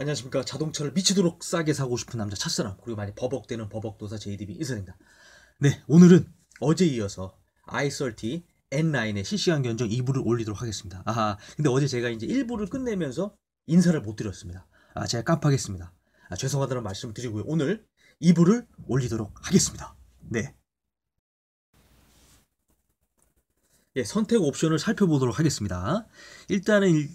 안녕하십니까 자동차를 미치도록 싸게 사고 싶은 남자 찻사람 그리고 많이 버벅대는 버벅도사 JDB 이선입니다 네 오늘은 어제 이어서 i30 N9의 실시간 견적 2부를 올리도록 하겠습니다 아 근데 어제 제가 이제 1부를 끝내면서 인사를 못 드렸습니다 아 제가 깜빡했습니다 아, 죄송하다는 말씀을 드리고요 오늘 2부를 올리도록 하겠습니다 네 예, 선택 옵션을 살펴보도록 하겠습니다 일단은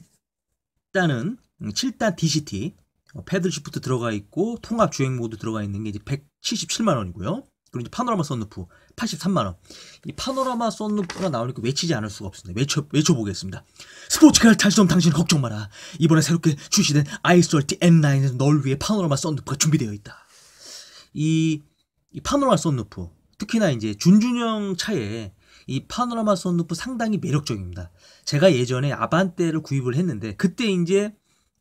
일단은 7단 음, DCT 어, 패들 시프트 들어가 있고 통합 주행 모드 들어가 있는 게 이제 177만 원이고요. 그리고 이제 파노라마 선루프 83만 원. 이 파노라마 선루프가 나오니까 외치지 않을 수가 없습니다. 외쳐 외쳐 보겠습니다. 스포츠카 탈점 당신 걱정 마라. 이번에 새롭게 출시된 아이솔티 n 9에서널 위해 파노라마 선루프가 준비되어 있다. 이, 이 파노라마 선루프 특히나 이제 준준형 차에 이 파노라마 선루프 상당히 매력적입니다. 제가 예전에 아반떼를 구입을 했는데 그때 이제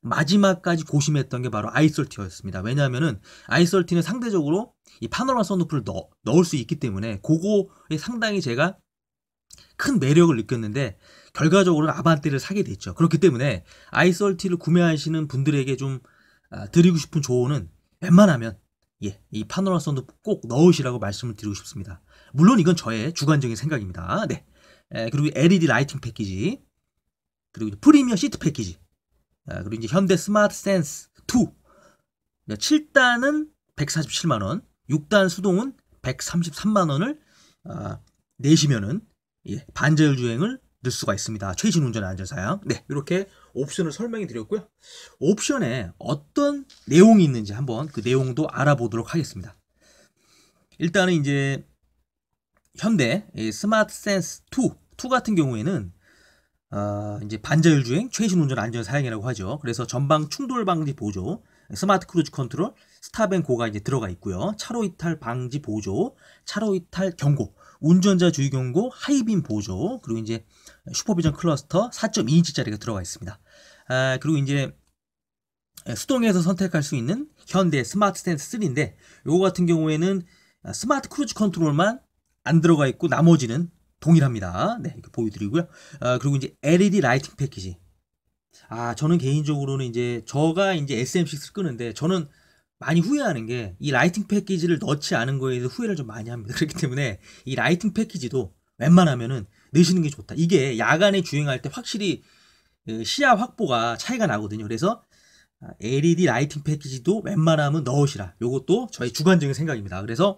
마지막까지 고심했던 게 바로 아이솔티였습니다. 왜냐하면은 아이솔티는 상대적으로 이 파노라마 선루프를 넣, 넣을 수 있기 때문에 그거에 상당히 제가 큰 매력을 느꼈는데 결과적으로는 아반떼를 사게 됐죠. 그렇기 때문에 아이솔티를 구매하시는 분들에게 좀 아, 드리고 싶은 조언은 웬만하면 예, 이 파노라마 선루프 꼭 넣으시라고 말씀을 드리고 싶습니다. 물론 이건 저의 주관적인 생각입니다. 네. 그리고 LED 라이팅 패키지 그리고 프리미어 시트 패키지 아, 그리고 이제 현대 스마트 센스 2. 7단은 147만 원, 6단 수동은 133만 원을 아, 내시면은 예, 반자율 주행을 늘 수가 있습니다. 최신 운전 안전사양. 네, 이렇게 옵션을 설명해 드렸고요. 옵션에 어떤 내용이 있는지 한번 그 내용도 알아보도록 하겠습니다. 일단은 이제 현대 스마트 센스 2, 2 같은 경우에는 어, 이제 반자율 주행, 최신 운전 안전 사양이라고 하죠. 그래서 전방 충돌 방지 보조, 스마트 크루즈 컨트롤, 스타뱅고가 이제 들어가 있고요. 차로 이탈 방지 보조, 차로 이탈 경고, 운전자 주의 경고, 하이빔 보조, 그리고 이제 슈퍼비전 클러스터 4.2인치짜리가 들어가 있습니다. 아, 그리고 이제 수동에서 선택할 수 있는 현대 스마트 스탠스 3인데 요거 같은 경우에는 스마트 크루즈 컨트롤만 안 들어가 있고 나머지는 동일합니다. 네, 이렇게 보여드리고요. 아, 그리고 이제 LED 라이팅 패키지. 아, 저는 개인적으로는 이제 저가 이제 SM6를 끄는데 저는 많이 후회하는 게 이 라이팅 패키지를 넣지 않은 거에 대해서 후회를 좀 많이 합니다. 그렇기 때문에 이 라이팅 패키지도 웬만하면은 넣으시는 게 좋다. 이게 야간에 주행할 때 확실히 그 시야 확보가 차이가 나거든요. 그래서 아, LED 라이팅 패키지도 웬만하면 넣으시라. 이것도 저희 주관적인 생각입니다. 그래서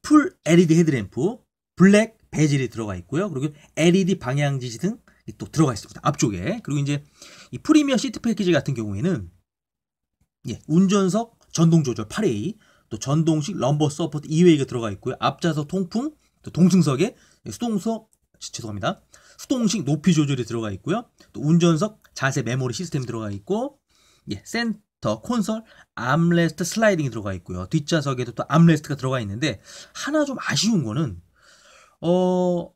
풀 LED 헤드램프, 블랙 베젤이 들어가 있고요. 그리고 LED 방향 지시 등또 들어가 있습니다. 앞쪽에. 그리고 이제 이 프리미어 시트 패키지 같은 경우에는 예, 운전석 전동 조절 8A, 또 전동식 럼버 서포트 2웨이가 들어가 있고요. 앞좌석 통풍, 또 동승석에 예, 수동석 죄송합니다. 수동식 높이 조절이 들어가 있고요. 또 운전석 자세 메모리 시스템 들어가 있고 예, 센터 콘솔 암레스트 슬라이딩이 들어가 있고요. 뒷좌석에도 또 암레스트가 들어가 있는데 하나 좀 아쉬운 거는 어,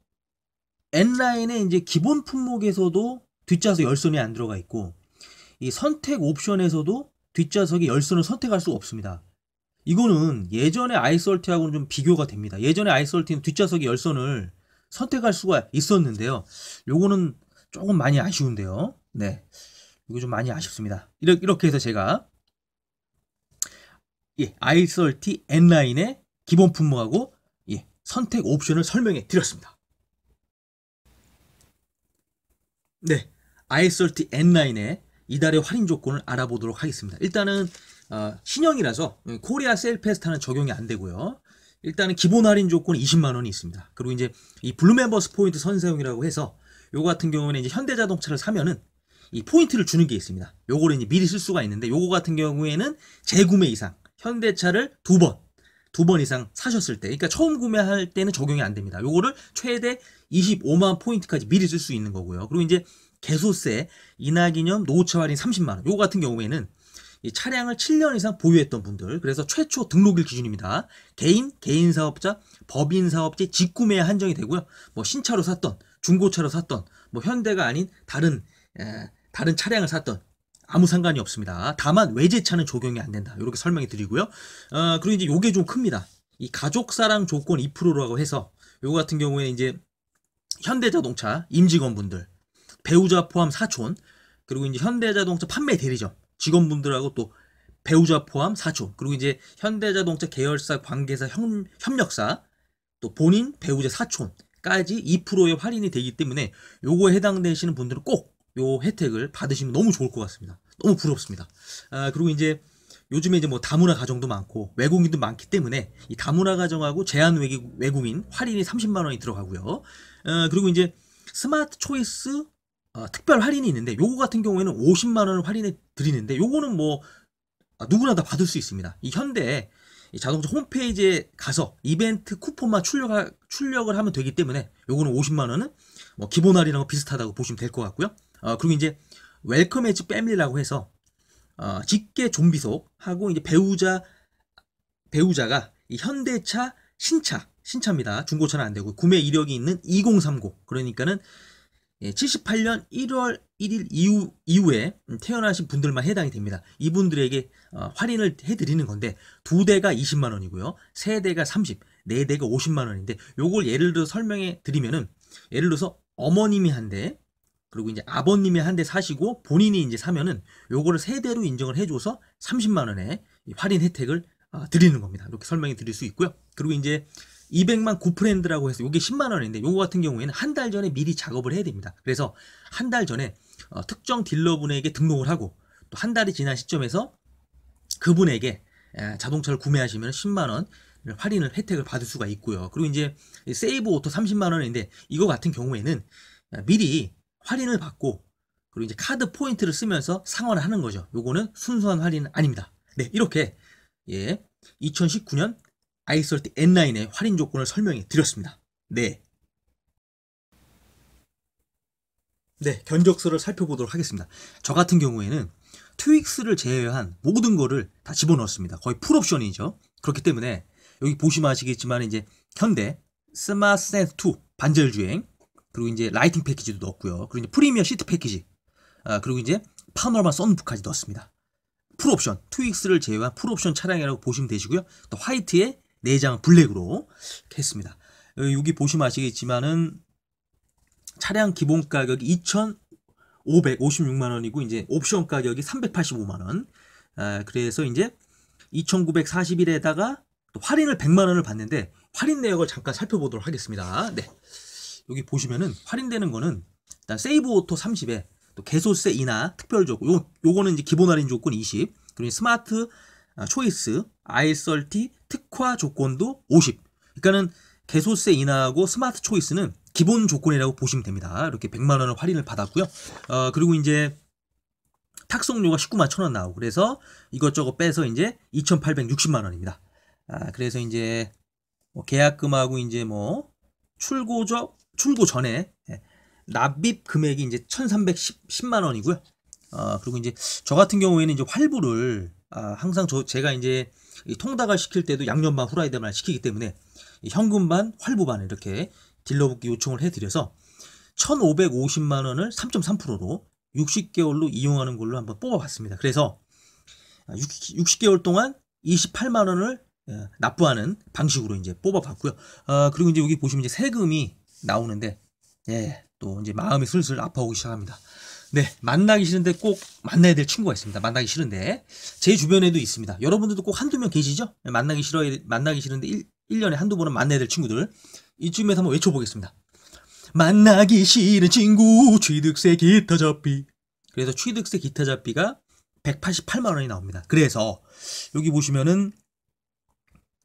N라인의 이제 기본 품목에서도 뒷좌석 열선이 안 들어가 있고 이 선택 옵션에서도 뒷좌석의 열선을 선택할 수가 없습니다. 이거는 예전에 아이솔트하고는 좀 비교가 됩니다. 예전에 아이솔트는 뒷좌석의 열선을 선택할 수가 있었는데요. 요거는 조금 많이 아쉬운데요. 네. 이거 좀 많이 아쉽습니다. 이렇게 해서 제가 예, 아이솔티 N라인의 기본 품목하고 선택 옵션을 설명해 드렸습니다. 네, i30 N9의 이달의 할인 조건을 알아보도록 하겠습니다. 일단은 어, 신형이라서 코리아 세 페스타는 적용이 안 되고요. 일단은 기본 할인 조건 20만 원이 있습니다. 그리고 이제 이 블루멤버스 포인트 선사용이라고 해서 요 같은 경우는 이제 현대자동차를 사면은 이 포인트를 주는 게 있습니다. 요거를 이제 미리 쓸 수가 있는데 요거 같은 경우에는 재구매 이상 현대차를 두번 두번 이상 사셨을 때 그러니까 처음 구매할 때는 적용이 안 됩니다. 요거를 최대 25만 포인트까지 미리 쓸 수 있는 거고요. 그리고 이제 개소세 인하 기념 노후차 할인 30만 원. 요거 같은 경우에는 이 차량을 7년 이상 보유했던 분들 그래서 최초 등록일 기준입니다. 개인, 개인 사업자, 법인 사업체 직구매에 한정이 되고요. 뭐 신차로 샀던, 중고차로 샀던, 뭐 현대가 아닌 다른 에, 다른 차량을 샀던 아무 상관이 없습니다. 다만 외제차는 적용이 안 된다. 이렇게 설명해 드리고요. 어, 그리고 이제 요게 좀 큽니다. 이 가족사랑 조건 2%라고 해서 요거 같은 경우에 이제 현대자동차 임직원분들 배우자 포함 사촌 그리고 이제 현대자동차 판매 대리점 직원분들하고 또 배우자 포함 사촌 그리고 이제 현대자동차 계열사 관계사 협, 협력사 또 본인 배우자 사촌까지 2%의 할인이 되기 때문에 요거에 해당되시는 분들은 꼭요 혜택을 받으시면 너무 좋을 것 같습니다. 너무 부럽습니다. 아, 그리고 이제 요즘에 이제 뭐 다문화 가정도 많고 외국인도 많기 때문에 이 다문화 가정하고 제한 외국, 인 할인이 30만 원이 들어가고요. 아, 그리고 이제 스마트 초이스 어, 특별 할인이 있는데 요거 같은 경우에는 50만 원을 할인해 드리는데 요거는 뭐 아, 누구나 다 받을 수 있습니다. 이현대이 자동차 홈페이지에 가서 이벤트 쿠폰만 출력 출력을 하면 되기 때문에 요거는 50만 원은 뭐 기본 할인하고 비슷하다고 보시면 될 것 같고요. 어, 그리고 이제 웰컴 에즈 패밀리라고 해서 어, 직계 좀비속하고 이제 배우자 배우자가 현대차 신차 신차입니다. 중고차는 안 되고 구매 이력이 있는 2030 그러니까는 78년 1월 1일 이후, 이후에 태어나신 분들만 해당이 됩니다. 이분들에게 어, 할인을 해드리는 건데 두 대가 20만 원이고요. 세 대가 30, 네 대가 50만 원인데 요걸 예를 들어 설명해 드리면은 예를 들어서 어머님이 한 대, 그리고 이제 아버님이 한 대 사시고 본인이 이제 사면은 요거를 세 대로 인정을 해줘서 30만 원의 할인 혜택을 아, 드리는 겁니다. 이렇게 설명해 드릴 수 있고요. 그리고 이제 200만 구프랜드라고 해서 이게 10만 원인데 요거 같은 경우에는 한 달 전에 미리 작업을 해야 됩니다. 그래서 한 달 전에 어, 특정 딜러분에게 등록을 하고 또 한 달이 지난 시점에서 그분에게 자동차를 구매하시면 10만 원 할인을 혜택을 받을 수가 있고요. 그리고 이제 세이브 오토 30만 원인데 이거 같은 경우에는 미리 할인을 받고 그리고 이제 카드 포인트를 쓰면서 상환하는 을 거죠. 요거는 순수한 할인은 아닙니다. 네, 이렇게 예, 2019년 아이설트 N9의 할인 조건을 설명해 드렸습니다. 네. 네, 견적서를 살펴보도록 하겠습니다. 저 같은 경우에는 트윅스를 제외한 모든 거를 다 집어넣었습니다. 거의 풀옵션이죠. 그렇기 때문에 여기 보시면 아시겠지만 이제 현대 스마트센스2 반절주행 그리고 이제 라이팅 패키지도 넣었고요. 그리고 이제 프리미어 시트 패키지. 아, 그리고 이제 파노라마 선루프까지 넣었습니다. 풀옵션, 트윅스를 제외한 풀옵션 차량이라고 보시면 되시고요. 또 화이트에 내장 블랙으로 했습니다. 어, 여기 보시면 아시겠지만은 차량 기본 가격이 2,556만 원이고 이제 옵션 가격이 385만 원. 아, 그래서 이제 2,941에다가 또 할인을 100만 원을 받는데 할인 내역을 잠깐 살펴보도록 하겠습니다. 네. 여기 보시면은 할인되는 거는 일단 세이브 오토 30에 또 개소세 인하 특별 조건 요, 요거는 이제 기본 할인 조건 20 그리고 스마트 아, 초이스 아이설티 특화 조건도 50 그러니까는 개소세 인하하고 스마트 초이스는 기본 조건이라고 보시면 됩니다 이렇게 100만 원을 할인을 받았고요 어, 그리고 이제 탁송료가 19만 천원 나오고 그래서 이것저것 빼서 이제 2860만 원입니다 아, 그래서 이제 뭐 계약금하고 이제 뭐 출고적 출고 전에 예, 납입 금액이 이제 1,310만 원이고요. 아, 그리고 이제 저 같은 경우에는 이제 활부를 아, 항상 저 제가 이제 통닭을 시킬 때도 양념반 후라이드만 시키기 때문에 현금반 활부반 이렇게 딜러분께 요청을 해드려서 1,550만 원을 3.3%로 60개월로 이용하는 걸로 한번 뽑아봤습니다. 그래서 60, 아, 개월 동안 28만 원을 예, 납부하는 방식으로 이제 뽑아봤고요. 아, 그리고 이제 여기 보시면 이제 세금이 나오는데 예, 또 이제 마음이 슬슬 아파오기 시작합니다. 네, 만나기 싫은데 꼭 만나야 될 친구가 있습니다. 만나기 싫은데 제 주변에도 있습니다. 여러분들도 꼭 한두 명 계시죠? 네, 만나기 싫어 만나기 싫은데 1, 1년에 한두 번은 만나야 될 친구들 이쯤에서 한번 외쳐 보겠습니다. 만나기 싫은 친구 취득세 기타 잡비. 그래서 취득세 기타 잡비가 188만 원이 나옵니다. 그래서 여기 보시면은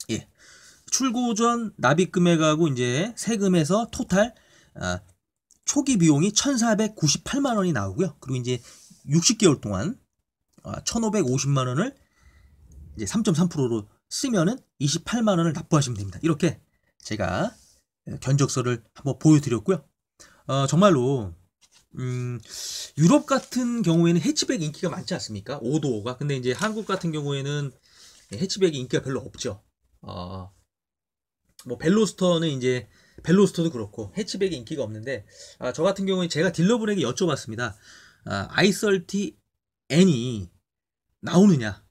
예, 출고 전 납입 금액하고 이제 세금에서 토탈 아, 초기 비용이 1,498만 원이 나오고요. 그리고 이제 60개월 동안 아, 1,550만 원을 이제 3.3%로 쓰면은 28만 원을 납부하시면 됩니다. 이렇게 제가 예, 견적서를 한번 보여드렸고요. 어, 정말로 음, 유럽 같은 경우에는 해치백 인기가 많지 않습니까? 5도가 근데 이제 한국 같은 경우에는 예, 해치백 인기가 별로 없죠. 어, 뭐 벨로스터는 이제 벨로스터도 그렇고 해치백이 인기가 없는데 아, 저 같은 경우에 제가 딜러분에게 여쭤봤습니다. 아, 이3티 N이 나오느냐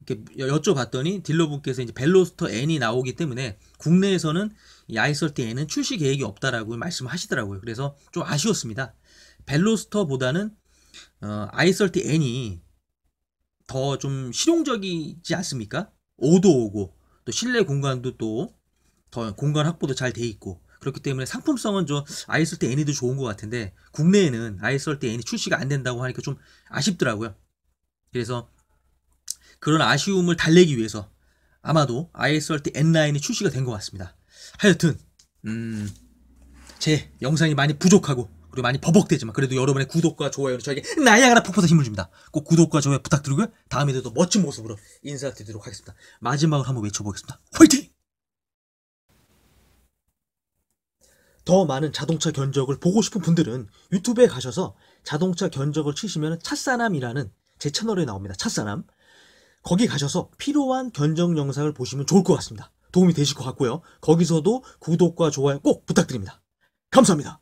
이렇게 여쭤봤더니 딜러분께서 이제 벨로스터 N이 나오기 때문에 국내에서는 이 i30 N은 출시 계획이 없다라고 말씀하시더라고요. 그래서 좀 아쉬웠습니다. 벨로스터보다는 어, 이3티 N이 더 좀 실용적이지 않습니까? 오도 오고 또 실내 공간도 또더 공간 확보도 잘 돼 있고 그렇기 때문에 상품성은 좀 아예 쓸때 애니도 좋은 것 같은데 국내에는 아예 쓸때 애니 출시가 안 된다고 하니까 좀 아쉽더라고요. 그래서 그런 아쉬움을 달래기 위해서 아마도 아예 쓸때 N9이 출시가 된 것 같습니다. 하여튼 음, 제 영상이 많이 부족하고 그리고 많이 버벅대지만 그래도 여러분의 구독과 좋아요는 저에게 나야가라 폭포사 힘을 줍니다. 꼭 구독과 좋아요 부탁드리고요. 다음에도 더 멋진 모습으로 인사드리도록 하겠습니다. 마지막으로 한번 외쳐보겠습니다. 화이팅! 더 많은 자동차 견적을 보고 싶은 분들은 유튜브에 가셔서 자동차 견적을 치시면 찻사람이라는 제 채널에 나옵니다. 찻사람. 거기 가셔서 필요한 견적 영상을 보시면 좋을 것 같습니다. 도움이 되실 것 같고요. 거기서도 구독과 좋아요 꼭 부탁드립니다. 감사합니다.